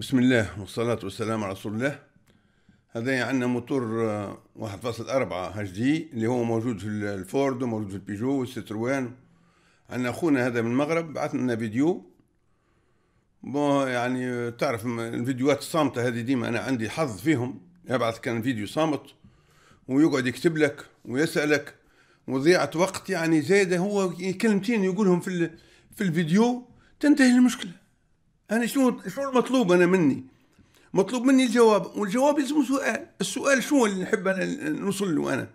بسم الله والصلاة والسلام على رسول الله هذا عندنا يعني موتور 1.4 اتش هجدي اللي هو موجود في الفورد وموجود في البيجو والستروان عندنا اخونا هذا من المغرب بعث لنا فيديو بون يعني آه، تعرف الفيديوهات الصامتة هذه ديما انا عندي حظ فيهم يبعث كان فيديو صامت ويقعد يكتب لك ويسألك وضيعة وقت يعني زايدة هو كلمتين يقولهم في في الفيديو تنتهي المشكلة انا شنو شنو المطلوب انا مني مطلوب مني الجواب والجواب يلزم سؤال السؤال شنو اللي نحب انا نوصل له انا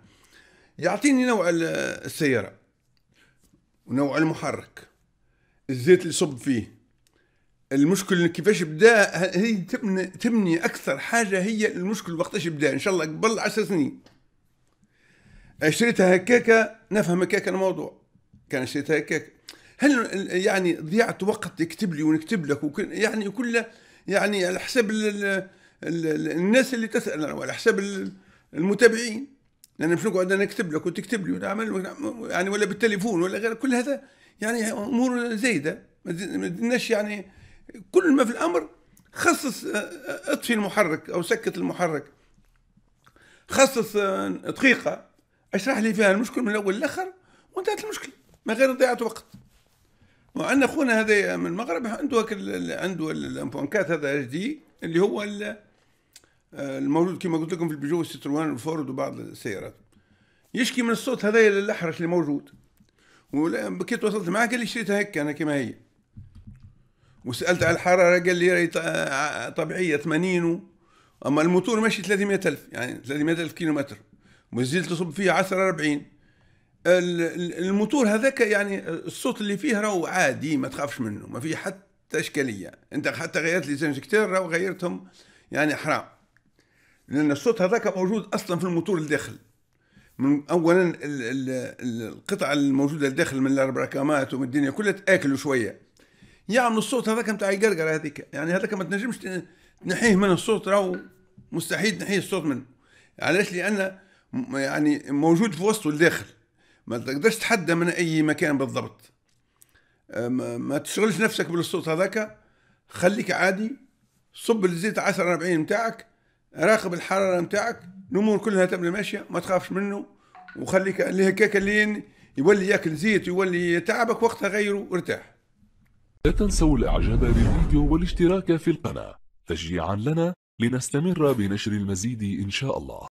يعطيني نوع السياره ونوع المحرك الزيت اللي صب فيه المشكل كيفاش بدا هي تبني, تبني اكثر حاجه هي المشكل وقتاش بدا ان شاء الله قبل عشر سنين اشتريتها هكاكا نفهم هكاكا الموضوع كان اشتريتها هكاكا هل يعني ضيعت وقت تكتب لي ونكتب لك وكل يعني كله يعني على حساب الناس اللي تسال وعلى حساب المتابعين لان يعني نقعد انا نكتب لك وتكتب لي ونعمل يعني ولا بالتليفون ولا غير كل هذا يعني امور زايده ما دناش يعني كل ما في الامر خصص اطفي المحرك او سكت المحرك خصص آه، دقيقه اشرح لي فيها المشكل من الاول للاخر وانتهت المشكله من غير ضيعت وقت وعندنا اخونا هذا من المغرب عنده عنده الامبونكات هذا اتش دي اللي هو آه، الموجود كما قلت لكم في البيجو والسيتروان والفورد وبعض السيارات يشكي من الصوت هذا الاحرش اللي موجود وكي وصلت معاه قال لي شريتها هيك انا كما هي وسالت على الحراره قال لي راهي آه، طبيعيه 80 اما الموتور ماشي 300 الف يعني 300 الف كيلو متر وزيد تصب فيها 10 40 الموتور هذاك يعني الصوت اللي فيه راهو عادي ما تخافش منه ما فيه حتى اشكاليه انت حتى غيرت لي زنجكتير راهو غيرتهم يعني حرام لان الصوت هذاك موجود اصلا في الموتور الداخل من اولا القطع الموجوده الداخل من الربركامات ومن الدنيا كلها تاكلوا شويه يعملوا الصوت هذاك نتاع القرقره هذيك يعني هذاك ما تنجمش تنحيه من الصوت راهو مستحيل تنحيه الصوت منه علاش لان يعني موجود في وسطه الداخل ما تقدرش تحدى من اي مكان بالضبط أه، ما تشغلش نفسك بالصوت هذاك خليك عادي صب الزيت 10 40 نتاعك راقب الحراره نتاعك الامور كلها تبنى ماشيه ما تخافش منه وخليك اللي هكاك اللي يولي ياكل زيت ويولي يتعبك وقتها غيره وارتاح لا تنسوا الاعجاب بالفيديو والاشتراك في القناه تشجيعا لنا لنستمر بنشر المزيد ان شاء الله